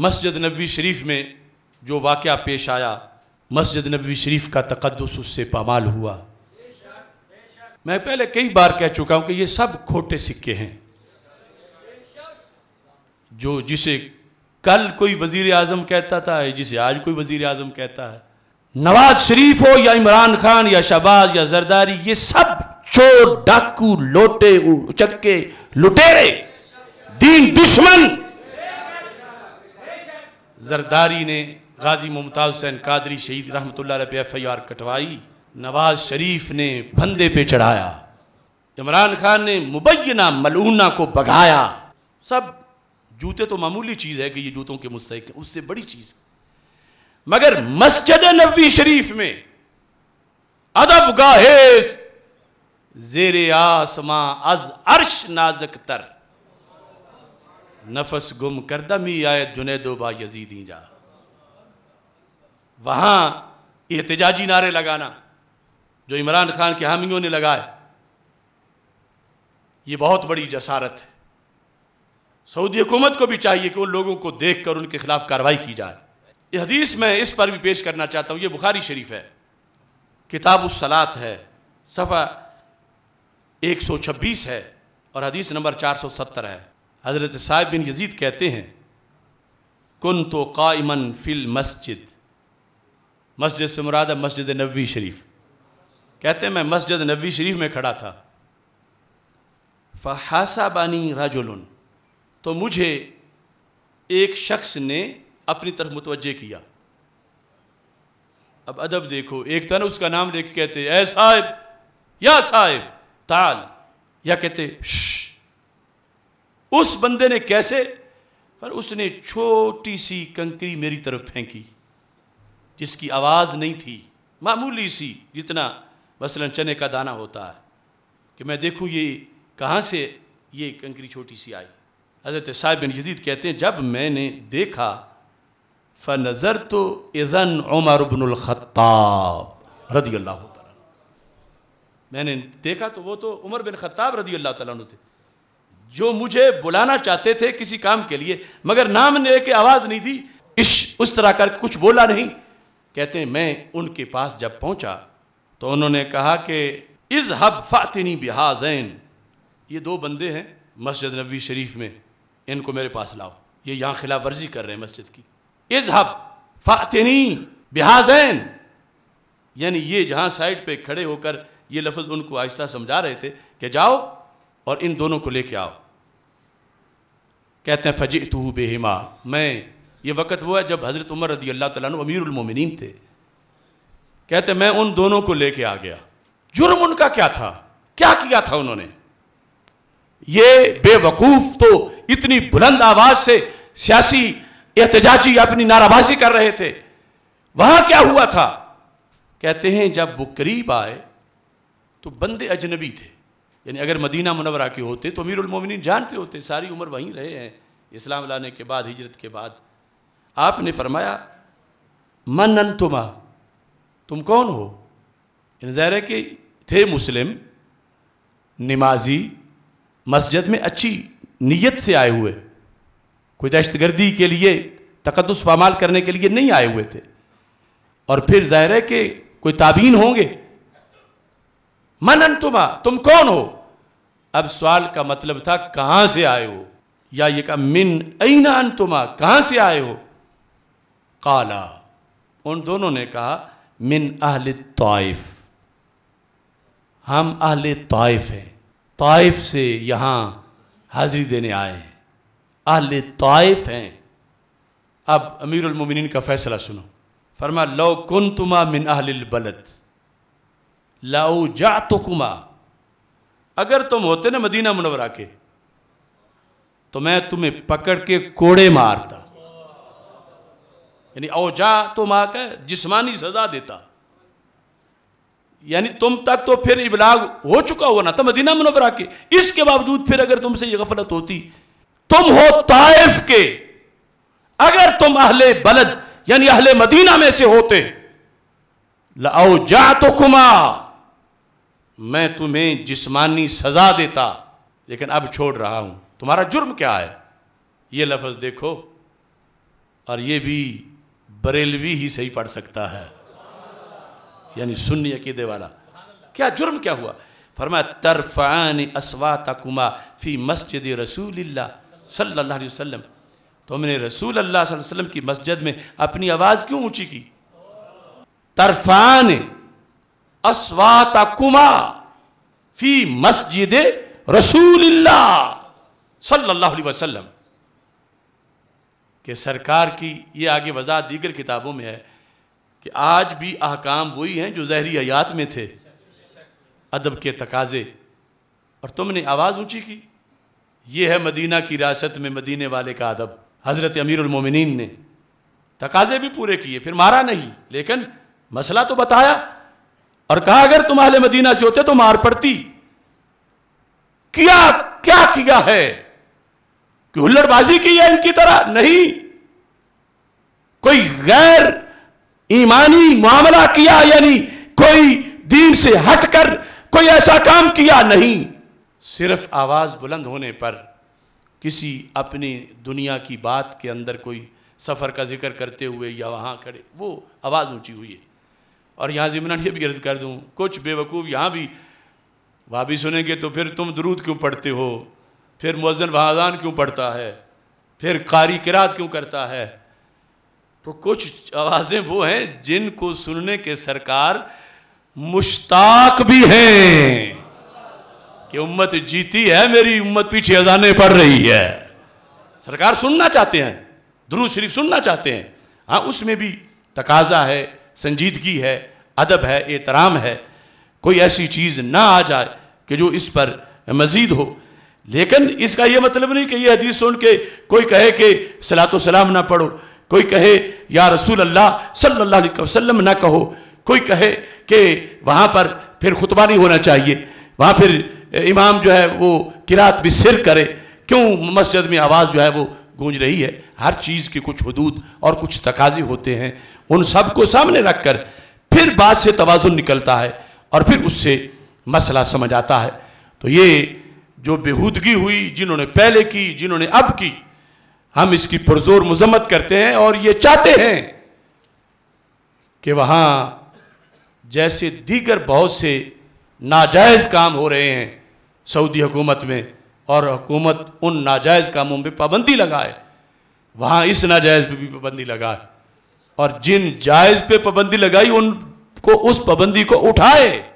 मस्जिद नबी शरीफ में जो वाक़ पेश आया मस्जिद नबी शरीफ का तकदस उससे पामाल हुआ मैं पहले कई बार कह चुका हूं कि ये सब खोटे सिक्के हैं जो जिसे कल कोई वजीर आजम कहता था जिसे आज कोई वजीर आजम कहता है नवाज शरीफ हो या इमरान खान या शहबाज या जरदारी ये सब चोर डाकू लोटे चक्के लुटेरे दीन दुश्मन जरदारी ने गाजी मुमताज़ हुसैन कादरी शहीद रहमत पे एफ आई आर कटवाई नवाज शरीफ ने फंदे पे चढ़ाया इमरान खान ने मुबैना मलूना को बघाया सब जूते तो मामूली चीज़ है कि ये जूतों के मुस्तक उससे बड़ी चीज़ मगर मस्जिद नबी शरीफ में अदब गाहेस जेरे आसमां अज अर्श नाजक तर नफस गुम दमी आए जुनेदोबा यजीदी जा वहाँ एहतजाजी नारे लगाना जो इमरान खान के हामियों ने लगाए ये बहुत बड़ी जसारत है सऊदी हुकूमत को भी चाहिए कि उन लोगों को देख कर उनके खिलाफ कार्रवाई की जाए यह हदीस मैं इस पर भी पेश करना चाहता हूँ ये बुखारी शरीफ है किताब सलात है सफ़ा 126 है और हदीस नंबर 470 है हज़रत साहिब बिन यजीद कहते हैं कन तो कायमन फिल मस्जिद मस्जिद से मुराद है मस्जिद नबी शरीफ कहते हैं मैं मस्जिद नबी शरीफ में खड़ा था फहासा बानी राजुलन तो मुझे एक शख्स ने अपनी तरफ मुतवजह किया अब अदब देखो एक था तो ना उसका नाम लेके कहते ऐ साहिब या साहिब ताल या कहते श्श उस बंदे ने कैसे पर उसने छोटी सी कंकरी मेरी तरफ फेंकी जिसकी आवाज़ नहीं थी मामूली सी जितना मसलन चने का दाना होता है कि मैं देखूं ये कहाँ से ये कंकरी छोटी सी आई हज़रत साहिब बिन यजीद कहते हैं जब मैंने देखा फ नज़र तो इज़न उमर खत्ताब रदी अल्लाह मैंने देखा तो वो तो उमर बिन ख़त्ताब रदी अल्लाह थे जो मुझे बुलाना चाहते थे किसी काम के लिए मगर नाम ने लेके आवाज़ नहीं दी इश उस तरह कर कुछ बोला नहीं कहते हैं मैं उनके पास जब पहुंचा तो उन्होंने कहा कि इज हब फातिनी बिहाजैन ये दो बंदे हैं मस्जिद नबी शरीफ में इनको मेरे पास लाओ ये यहाँ खिलाफ वर्जी कर रहे हैं मस्जिद की इज हब फातिनी बिहाजैन यानी ये जहाँ साइड पे खड़े होकर ये लफ्ज़ उनको आहिस्ता समझा रहे थे कि जाओ और इन दोनों को लेके आओ कहते हैं फ़जी तो बेहिमा मैं ये वक़्त वो है जब हज़रत उमर रदी अल्लाह तला अमीरमिन थे कहते मैं उन दोनों को लेके आ गया जुर्म उनका क्या था क्या किया था उन्होंने ये बेवकूफ़ तो इतनी बुलंद आवाज़ से सियासी एहतजाजी अपनी नाराबाजी कर रहे थे वहाँ क्या हुआ था कहते हैं जब वो करीब आए तो बंदे अजनबी थे यानी अगर मदीना मुनवरा के होते तो अमीरमिन जानते होते सारी उम्र वहीं रहे हैं इस्लाम लाने के बाद हिजरत के बाद आपने फरमाया मनन तुमा तुम कौन हो जहर के थे मुस्लिम नमाजी मस्जिद में अच्छी नीयत से आए हुए कोई दहशतगर्दी के लिए तकदस पामाल करने के लिए नहीं आए हुए थे और फिर ज़ाहिर है कि कोई ताबीन होंगे मनन तुम्हा तुम कौन हो अब सवाल का मतलब था कहां से आए हो या ये कहा मिन ऐना अंतुमा कहां से आए हो काला उन दोनों ने कहा मिन अहल ताइफ हम अहल ताइफ हैं ताइफ से यहां हाजिरी देने आए हैं अहल ताइफ हैं अब अमीरमिन का फैसला सुनो फरमा लो कुन तुमा मिन अहल बलद लाओ जा तो कुमा अगर तुम होते ना मदीना मुनवरा के तो मैं तुम्हें पकड़ के कोड़े मारता यानी जा तो माँ का जिस्मानी सजा देता यानी तुम तक तो फिर इबलाग हो चुका हुआ ना था तो मदीना मुनवरा के इसके बावजूद फिर अगर तुमसे ये गफलत होती तुम हो ताइफ के अगर तुम अहले बलद यानी अहले मदीना में से होते लाओ जा तो कुमा मैं तुम्हें जिस्मानी सज़ा देता लेकिन अब छोड़ रहा हूं तुम्हारा जुर्म क्या है ये लफ्ज़ देखो और ये भी बरेलवी ही सही पढ़ सकता है यानी सुन्नी अकीदे वाला क्या जुर्म क्या हुआ फरमा तरफ़ान असवा तकुमा फ़ी मस्जिद रसूल सल्ला वसम तो रसूल अल्लाह वसल्लम की मस्जिद में अपनी आवाज़ क्यों ऊँची की तरफ़ान कुमा फी मस्जिद रसूल्ला सल्लल्लाहु अलैहि वसल्लम सरकार की ये आगे वजह दीगर किताबों में है कि आज भी अहकाम वही हैं जो जहरी हयात में थे अदब के तकाजे और तुमने आवाज़ ऊंची की ये है मदीना की रियासत में मदीने वाले का अदब हज़रत अमीरमिन ने तकाजे भी पूरे किए फिर मारा नहीं लेकिन मसला तो बताया और कहा अगर तुम अहले मदीना से होते तो मार पड़ती किया क्या किया है कि हुल्लड़बाजी की है इनकी तरह नहीं कोई गैर ईमानी मामला किया यानी कोई दीन से हटकर कोई ऐसा काम किया नहीं सिर्फ आवाज बुलंद होने पर किसी अपनी दुनिया की बात के अंदर कोई सफ़र का जिक्र करते हुए या वहां खड़े वो आवाज़ ऊंची हुई है और यहाँ जिमना ये भी गर्द कर दूँ कुछ बेवकूफ़ यहाँ भी भी सुनेंगे तो फिर तुम दरूद क्यों पढ़ते हो फिर मौजन वहाज़ान क्यों पढ़ता है फिर कारी किरात क्यों करता है तो कुछ आवाज़ें वो हैं जिनको सुनने के सरकार मुश्ताक भी हैं कि उम्मत जीती है मेरी उम्मत पीछे अजाने पड़ रही है सरकार सुनना चाहते हैं दुरू शरीफ सुनना चाहते हैं हाँ उसमें भी तकाजा है संजीदगी है अदब है एहतराम है कोई ऐसी चीज़ ना आ जाए कि जो इस पर मजीद हो लेकिन इसका यह मतलब नहीं कि यह हदीस सुन के कोई कहे कि सलात सलाम ना पढ़ो कोई कहे या रसूल अल्लाह सल्ला वसलम ना कहो कोई कहे कि वहाँ पर फिर खुतबा नहीं होना चाहिए वहाँ फिर इमाम जो है वो किरात भी सिर करे क्यों मस्जिद में आवाज़ जो है वो गूंज रही है हर चीज़ के कुछ हदूद और कुछ तकाजे होते हैं उन सब को सामने रख कर फिर बात से तोज़ुन निकलता है और फिर उससे मसला समझ आता है तो ये जो बेहूदगी हुई जिन्होंने पहले की जिन्होंने अब की हम इसकी पुरजोर मजम्मत करते हैं और ये चाहते हैं कि वहाँ जैसे दीगर बहुत से नाजायज़ काम हो रहे हैं सऊदी हुकूमत में और हुकूमत उन नाजायज़ कामों पर पाबंदी लगाए वहां इस नाजायज़ पर भी पाबंदी लगाए और जिन जायज़ पे पाबंदी लगाई उनको उस पाबंदी को उठाए